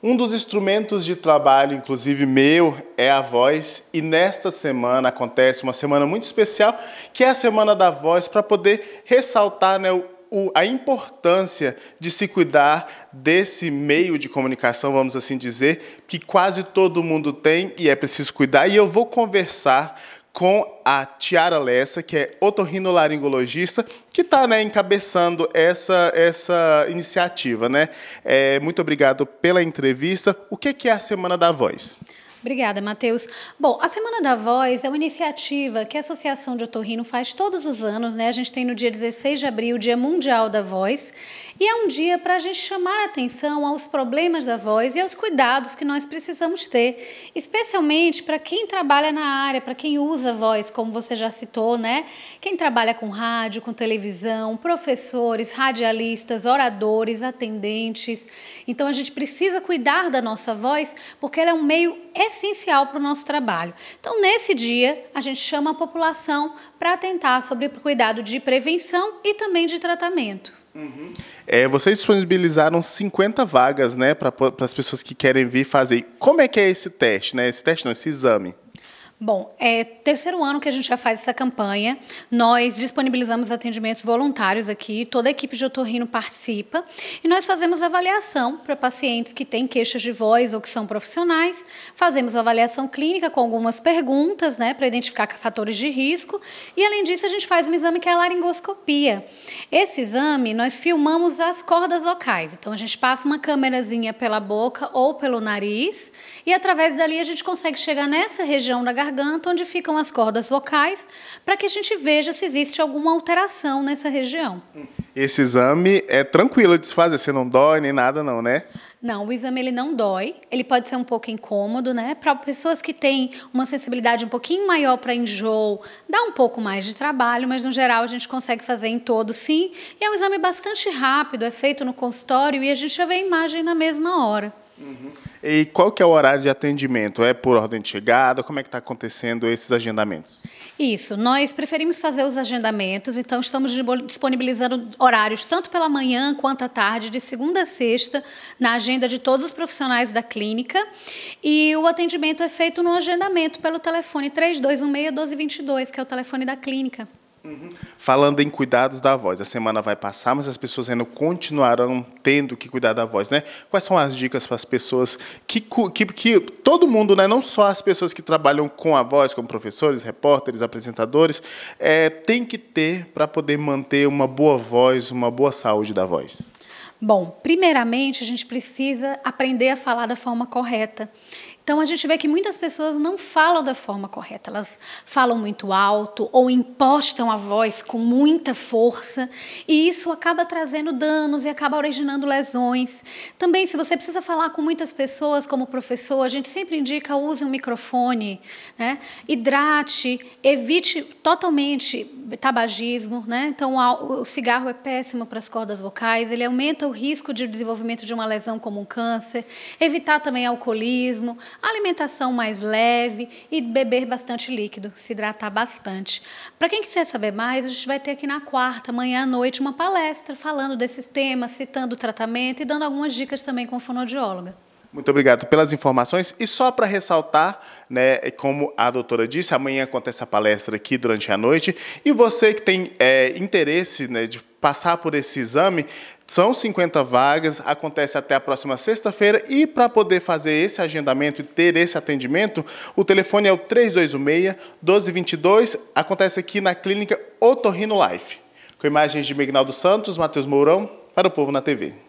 Um dos instrumentos de trabalho, inclusive meu, é a voz, e nesta semana acontece uma semana muito especial, que é a Semana da Voz, para poder ressaltar né, o, a importância de se cuidar desse meio de comunicação, vamos assim dizer, que quase todo mundo tem e é preciso cuidar. E eu vou conversar com a Tiara Lessa, que é otorrinolaringologista, que está né, encabeçando essa, essa iniciativa. Né? É, muito obrigado pela entrevista. O que é a Semana da Voz? Obrigada, Matheus. Bom, a Semana da Voz é uma iniciativa que a Associação de Otorrino faz todos os anos, né? A gente tem no dia 16 de abril o Dia Mundial da Voz, e é um dia para a gente chamar a atenção aos problemas da voz e aos cuidados que nós precisamos ter, especialmente para quem trabalha na área, para quem usa voz, como você já citou, né? Quem trabalha com rádio, com televisão, professores, radialistas, oradores, atendentes. Então a gente precisa cuidar da nossa voz porque ela é um meio essencial para o nosso trabalho. Então, nesse dia, a gente chama a população para atentar sobre o cuidado de prevenção e também de tratamento. Uhum. É, vocês disponibilizaram 50 vagas né, para as pessoas que querem vir fazer. Como é que é esse teste? Né? Esse teste não, esse exame. Bom, é terceiro ano que a gente já faz essa campanha. Nós disponibilizamos atendimentos voluntários aqui, toda a equipe de otorrino participa e nós fazemos avaliação para pacientes que têm queixas de voz ou que são profissionais. Fazemos avaliação clínica com algumas perguntas, né, para identificar fatores de risco e além disso a gente faz um exame que é a laringoscopia. Esse exame nós filmamos as cordas vocais. Então a gente passa uma câmerazinha pela boca ou pelo nariz e através dali a gente consegue chegar nessa região da garganta garganta, onde ficam as cordas vocais, para que a gente veja se existe alguma alteração nessa região. Esse exame é tranquilo de se fazer, você não dói nem nada, não, né? Não, o exame ele não dói, ele pode ser um pouco incômodo, né? Para pessoas que têm uma sensibilidade um pouquinho maior para enjoo, dá um pouco mais de trabalho, mas no geral a gente consegue fazer em todo sim. E é um exame bastante rápido, é feito no consultório e a gente já vê a imagem na mesma hora. Uhum. E qual que é o horário de atendimento? É por ordem de chegada? Como é que está acontecendo esses agendamentos? Isso, nós preferimos fazer os agendamentos, então estamos disponibilizando horários tanto pela manhã quanto à tarde, de segunda a sexta, na agenda de todos os profissionais da clínica. E o atendimento é feito no agendamento pelo telefone 3216 1222, que é o telefone da clínica. Falando em cuidados da voz, a semana vai passar, mas as pessoas ainda continuarão tendo que cuidar da voz, né? Quais são as dicas para as pessoas que, que, que todo mundo, né? Não só as pessoas que trabalham com a voz, como professores, repórteres, apresentadores, é, tem que ter para poder manter uma boa voz, uma boa saúde da voz. Bom, primeiramente a gente precisa aprender a falar da forma correta. Então a gente vê que muitas pessoas não falam da forma correta, elas falam muito alto ou impostam a voz com muita força, e isso acaba trazendo danos e acaba originando lesões. Também, se você precisa falar com muitas pessoas, como professor, a gente sempre indica use um microfone, né? hidrate, evite totalmente tabagismo. Né? Então, o cigarro é péssimo para as cordas vocais, ele aumenta o risco de desenvolvimento de uma lesão como um câncer, evitar também alcoolismo, alimentação mais leve e beber bastante líquido, se hidratar bastante. Para quem quiser saber mais, a gente vai ter aqui na quarta, amanhã à noite, uma palestra falando desses temas, citando o tratamento e dando algumas dicas também com a fonoaudióloga. Muito obrigado pelas informações. E só para ressaltar, né, é como a doutora disse, amanhã acontece a palestra aqui durante a noite. E você que tem é, interesse né, de passar por esse exame, são 50 vagas, acontece até a próxima sexta-feira. E para poder fazer esse agendamento e ter esse atendimento, o telefone é o 3216-1222. Acontece aqui na clínica Otorrino Life. Com imagens de Mignaldo Santos, Matheus Mourão, para o Povo na TV.